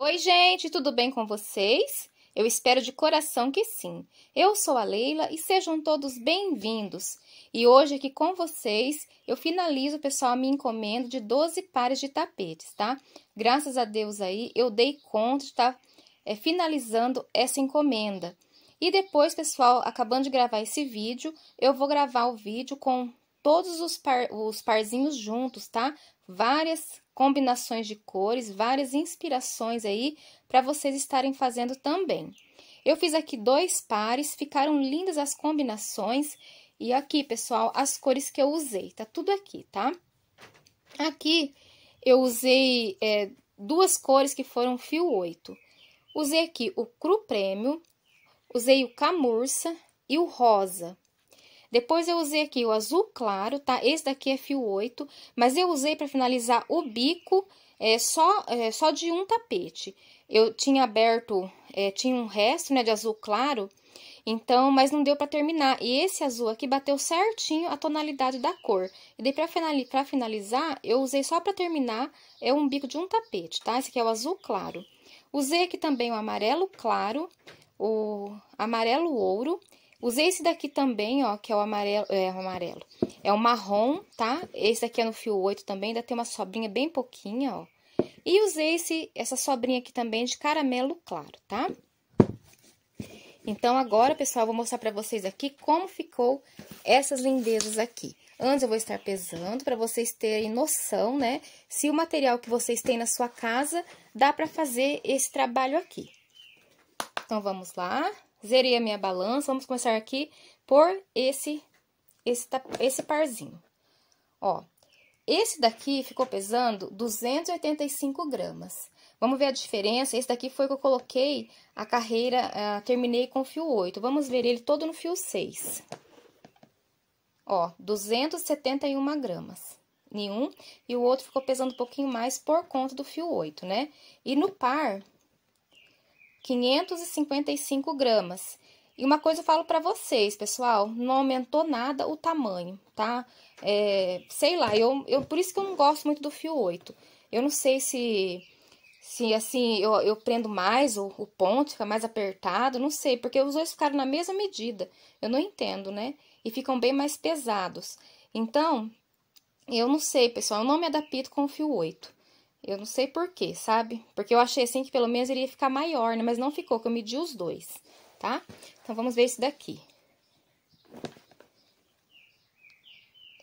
Oi, gente, tudo bem com vocês? Eu espero de coração que sim. Eu sou a Leila e sejam todos bem-vindos. E hoje aqui com vocês eu finalizo, pessoal, a minha encomenda de 12 pares de tapetes, tá? Graças a Deus aí eu dei conta de estar tá é, finalizando essa encomenda. E depois, pessoal, acabando de gravar esse vídeo, eu vou gravar o vídeo com todos os, par, os parzinhos juntos, tá? Várias combinações de cores, várias inspirações aí para vocês estarem fazendo também. Eu fiz aqui dois pares, ficaram lindas as combinações. E aqui, pessoal, as cores que eu usei, tá tudo aqui, tá? Aqui eu usei é, duas cores que foram fio 8. Usei aqui o Cru Prêmio, usei o Camurça e o Rosa. Depois eu usei aqui o azul claro, tá? Esse daqui é fio 8, mas eu usei para finalizar o bico é, só, é, só de um tapete. Eu tinha aberto, é, tinha um resto né, de azul claro, então, mas não deu para terminar. E esse azul aqui bateu certinho a tonalidade da cor. E daí, para finalizar, eu usei só para terminar, é um bico de um tapete, tá? Esse aqui é o azul claro. Usei aqui também o amarelo claro, o amarelo ouro. Usei esse daqui também, ó, que é o amarelo, é o amarelo, é o marrom, tá? Esse aqui é no fio 8 também, ainda tem uma sobrinha bem pouquinha, ó. E usei esse, essa sobrinha aqui também de caramelo claro, tá? Então, agora, pessoal, eu vou mostrar pra vocês aqui como ficou essas lindezas aqui. Antes eu vou estar pesando para vocês terem noção, né, se o material que vocês têm na sua casa dá para fazer esse trabalho aqui. Então, vamos lá. Zerei a minha balança, vamos começar aqui por esse, esse, esse parzinho. Ó, esse daqui ficou pesando 285 gramas. Vamos ver a diferença. Esse daqui foi que eu coloquei a carreira, uh, terminei com fio 8. Vamos ver ele todo no fio 6. Ó, 271 gramas nenhum. E o outro ficou pesando um pouquinho mais por conta do fio 8, né? E no par, 555 gramas. E uma coisa eu falo para vocês, pessoal, não aumentou nada o tamanho, tá? É, sei lá, eu, eu por isso que eu não gosto muito do fio 8. Eu não sei se se assim eu, eu prendo mais o, o ponto, fica mais apertado, não sei, porque os dois ficaram na mesma medida. Eu não entendo, né? E ficam bem mais pesados. Então, eu não sei, pessoal, eu não me adapto com o fio 8. Eu não sei por quê sabe? Porque eu achei assim que pelo menos ele ia ficar maior, né? Mas não ficou, que eu medi os dois, tá? Então, vamos ver esse daqui.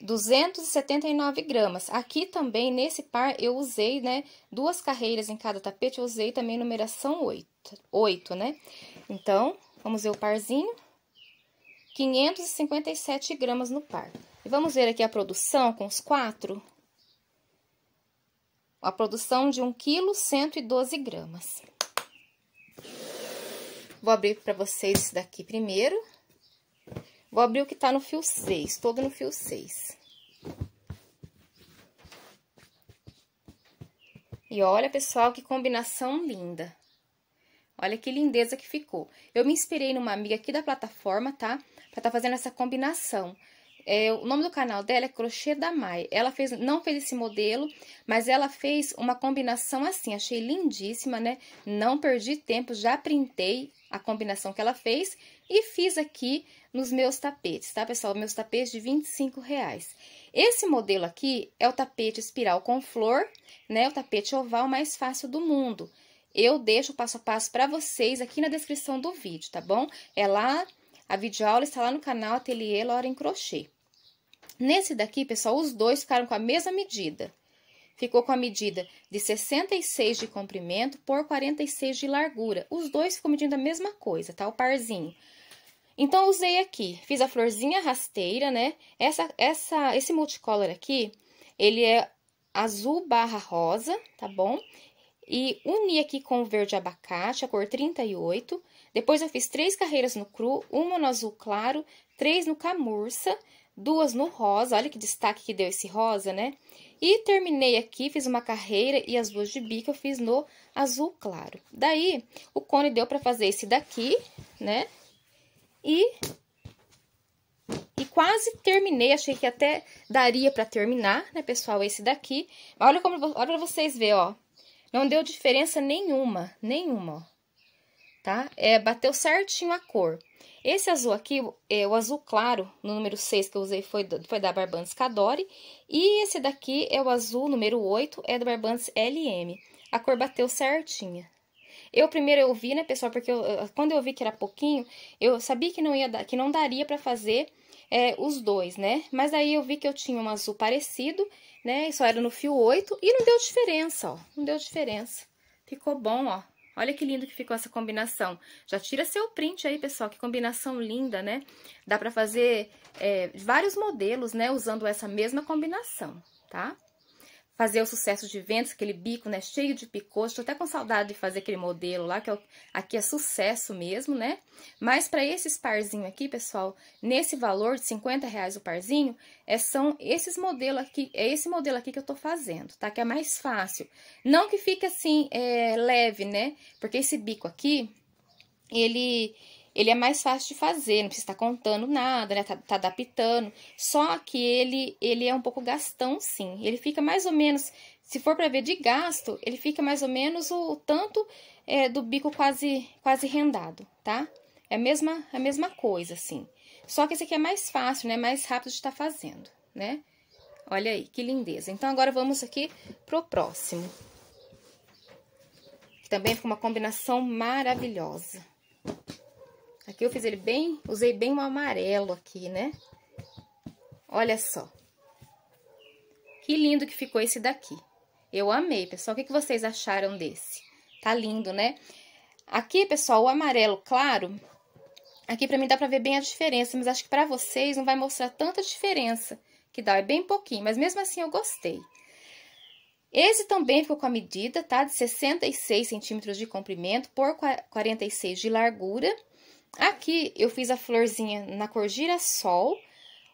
279 gramas. Aqui também, nesse par, eu usei, né, duas carreiras em cada tapete, eu usei também numeração 8, 8, né? Então, vamos ver o parzinho. 557 gramas no par. E vamos ver aqui a produção com os quatro. A produção de 1 kg, 112 gramas. Vou abrir para vocês esse daqui primeiro. Vou abrir o que tá no fio 6, todo no fio 6. E olha, pessoal, que combinação linda. Olha que lindeza que ficou. Eu me inspirei numa amiga aqui da plataforma, tá? Pra tá fazendo essa combinação. É, o nome do canal dela é Crochê da Mai. Ela fez, não fez esse modelo, mas ela fez uma combinação assim. Achei lindíssima, né? Não perdi tempo, já printei a combinação que ela fez e fiz aqui nos meus tapetes, tá, pessoal? Meus tapetes de 25 reais. Esse modelo aqui é o tapete espiral com flor, né? O tapete oval mais fácil do mundo. Eu deixo o passo a passo para vocês aqui na descrição do vídeo, tá bom? É lá, a videoaula está lá no canal Ateliê Laura em Crochê. Nesse daqui, pessoal, os dois ficaram com a mesma medida. Ficou com a medida de 66 de comprimento por 46 de largura. Os dois ficam medindo a mesma coisa, tá? O parzinho. Então, usei aqui, fiz a florzinha rasteira, né? Essa, essa, esse multicolor aqui, ele é azul barra rosa, tá bom? E uni aqui com o verde abacate, a cor 38. Depois, eu fiz três carreiras no cru, uma no azul claro, três no camurça, duas no rosa, olha que destaque que deu esse rosa, né? E terminei aqui, fiz uma carreira e as duas de bico eu fiz no azul claro. Daí, o cone deu pra fazer esse daqui, né? E, e quase terminei, achei que até daria pra terminar, né, pessoal, esse daqui. olha como, olha pra vocês verem, ó. Não deu diferença nenhuma, nenhuma, ó. Tá? É, bateu certinho a cor. Esse azul aqui, é o azul claro, no número 6 que eu usei, foi, foi da Barbantes Cadore. E esse daqui é o azul número 8, é da Barbantes LM. A cor bateu certinha. Eu primeiro eu vi, né, pessoal, porque eu, quando eu vi que era pouquinho, eu sabia que não ia que não daria para fazer é, os dois, né? Mas aí eu vi que eu tinha um azul parecido, né? Isso só era no fio 8 e não deu diferença, ó. Não deu diferença. Ficou bom, ó. Olha que lindo que ficou essa combinação. Já tira seu print aí, pessoal, que combinação linda, né? Dá pra fazer é, vários modelos, né, usando essa mesma combinação, tá? fazer o sucesso de vendas, aquele bico, né, cheio de picôs. Estou até com saudade de fazer aquele modelo lá, que eu, é aqui é sucesso mesmo, né? Mas para esses parzinho aqui, pessoal, nesse valor de 50 reais o parzinho, é, são esses modelos aqui, é esse modelo aqui que eu tô fazendo, tá? Que é mais fácil. Não que fique assim, é, leve, né? Porque esse bico aqui, ele ele é mais fácil de fazer, não precisa estar tá contando nada, né? Tá, tá, adaptando. Só que ele, ele é um pouco gastão, sim. Ele fica mais ou menos, se for para ver de gasto, ele fica mais ou menos o, o tanto é, do bico quase, quase rendado, tá? É a mesma, a mesma coisa, assim. Só que esse aqui é mais fácil, né? Mais rápido de estar tá fazendo, né? Olha aí, que lindeza. Então, agora vamos aqui pro próximo. Também fica uma combinação maravilhosa. Aqui eu fiz ele bem, usei bem o um amarelo aqui, né? Olha só. Que lindo que ficou esse daqui. Eu amei, pessoal. O que, que vocês acharam desse? Tá lindo, né? Aqui, pessoal, o amarelo claro, aqui pra mim dá pra ver bem a diferença, mas acho que pra vocês não vai mostrar tanta diferença que dá, é bem pouquinho, mas mesmo assim eu gostei. Esse também ficou com a medida, tá? De 66 centímetros de comprimento por 46 de largura. Aqui eu fiz a florzinha na cor girassol,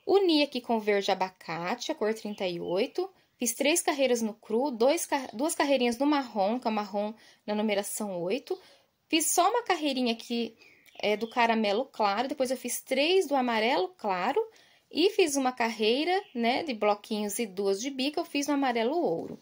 uni aqui com verde abacate, a cor 38, fiz três carreiras no cru, dois, duas carreirinhas no marrom, que é o marrom na numeração 8, fiz só uma carreirinha aqui é, do caramelo claro, depois eu fiz três do amarelo claro e fiz uma carreira, né, de bloquinhos e duas de bica, eu fiz no amarelo ouro.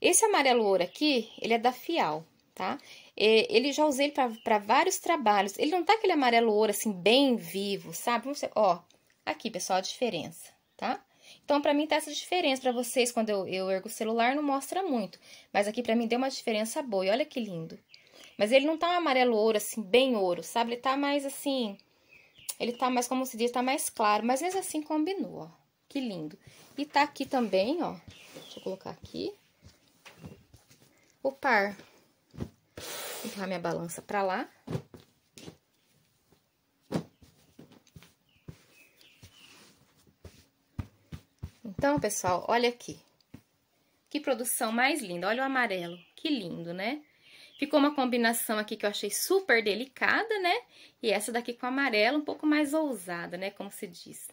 Esse amarelo ouro aqui, ele é da Fial, tá? É, ele já usei ele para vários trabalhos. Ele não tá aquele amarelo ouro, assim, bem vivo, sabe? Ó, aqui, pessoal, a diferença, tá? Então, para mim, tá essa diferença. para vocês, quando eu, eu ergo o celular, não mostra muito. Mas aqui, para mim, deu uma diferença boa. E olha que lindo. Mas ele não tá um amarelo ouro, assim, bem ouro, sabe? Ele tá mais, assim... Ele tá mais, como se diz, tá mais claro. Mas mesmo assim, combinou, ó. Que lindo. E tá aqui também, ó. Deixa eu colocar aqui. O par empurrar minha balança pra lá. Então, pessoal, olha aqui. Que produção mais linda. Olha o amarelo. Que lindo, né? Ficou uma combinação aqui que eu achei super delicada, né? E essa daqui com amarelo, um pouco mais ousada, né? Como se diz.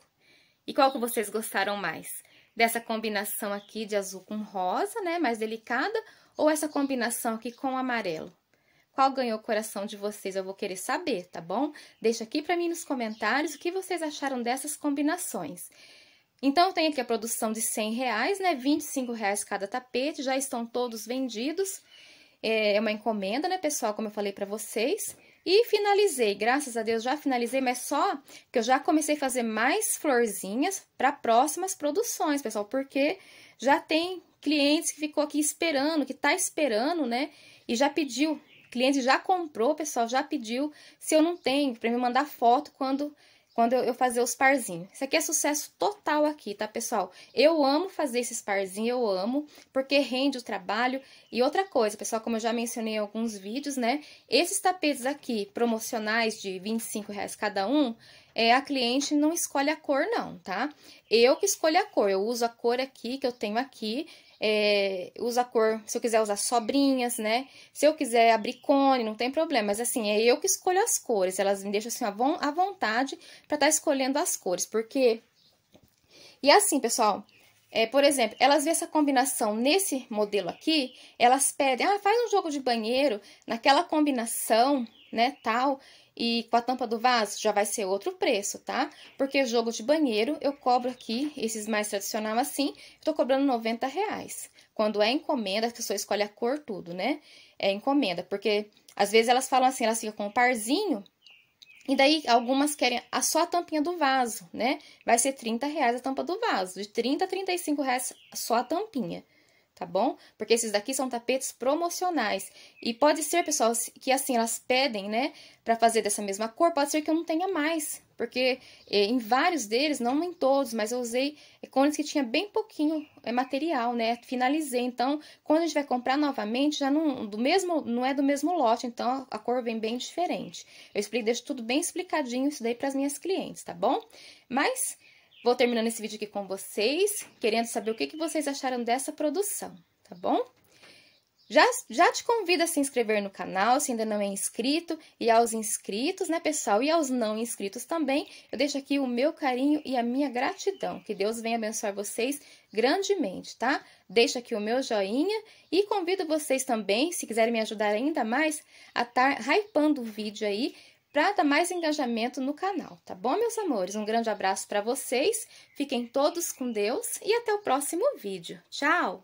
E qual que vocês gostaram mais? Dessa combinação aqui de azul com rosa, né? Mais delicada. Ou essa combinação aqui com amarelo? Qual ganhou o coração de vocês? Eu vou querer saber, tá bom? Deixa aqui para mim nos comentários o que vocês acharam dessas combinações. Então, eu tenho aqui a produção de 100 reais, né? 25 reais cada tapete, já estão todos vendidos. É, é uma encomenda, né, pessoal, como eu falei para vocês. E finalizei, graças a Deus já finalizei, mas só que eu já comecei a fazer mais florzinhas para próximas produções, pessoal, porque já tem clientes que ficou aqui esperando, que tá esperando, né? E já pediu cliente já comprou, pessoal, já pediu. Se eu não tenho, para me mandar foto quando quando eu, fazer os parzinhos. Isso aqui é sucesso total aqui, tá, pessoal? Eu amo fazer esses parzinhos, eu amo, porque rende o trabalho. E outra coisa, pessoal, como eu já mencionei em alguns vídeos, né? Esses tapetes aqui, promocionais de 25 reais cada um, é, a cliente não escolhe a cor não, tá? Eu que escolho a cor, eu uso a cor aqui que eu tenho aqui, é, uso a cor, se eu quiser usar sobrinhas, né? Se eu quiser abrir cone, não tem problema, mas assim, é eu que escolho as cores, elas me deixam assim à vontade para estar tá escolhendo as cores, porque... E assim, pessoal, é, por exemplo, elas vêem essa combinação nesse modelo aqui, elas pedem, ah, faz um jogo de banheiro naquela combinação né, tal, e com a tampa do vaso já vai ser outro preço, tá? Porque jogo de banheiro eu cobro aqui, esses mais tradicional assim, tô cobrando 90 reais. Quando é encomenda, a pessoa escolhe a cor, tudo, né? É encomenda, porque às vezes elas falam assim, elas ficam com um parzinho, e daí algumas querem a só a tampinha do vaso, né? Vai ser 30 reais a tampa do vaso, de 30 a 35 reais só a tampinha tá bom? Porque esses daqui são tapetes promocionais. E pode ser, pessoal, que assim, elas pedem, né, para fazer dessa mesma cor, pode ser que eu não tenha mais. Porque é, em vários deles, não em todos, mas eu usei é, cones que tinha bem pouquinho é, material, né? Finalizei. Então, quando a gente vai comprar novamente, já não, do mesmo, não é do mesmo lote, então a cor vem bem diferente. Eu explico, deixo tudo bem explicadinho isso daí para as minhas clientes, tá bom? Mas Vou terminando esse vídeo aqui com vocês, querendo saber o que, que vocês acharam dessa produção, tá bom? Já, já te convido a se inscrever no canal, se ainda não é inscrito, e aos inscritos, né, pessoal, e aos não inscritos também, eu deixo aqui o meu carinho e a minha gratidão. Que Deus venha abençoar vocês grandemente, tá? Deixo aqui o meu joinha e convido vocês também, se quiserem me ajudar ainda mais, a estar tá hypando o vídeo aí, para dar mais engajamento no canal, tá bom, meus amores? Um grande abraço para vocês, fiquem todos com Deus e até o próximo vídeo. Tchau!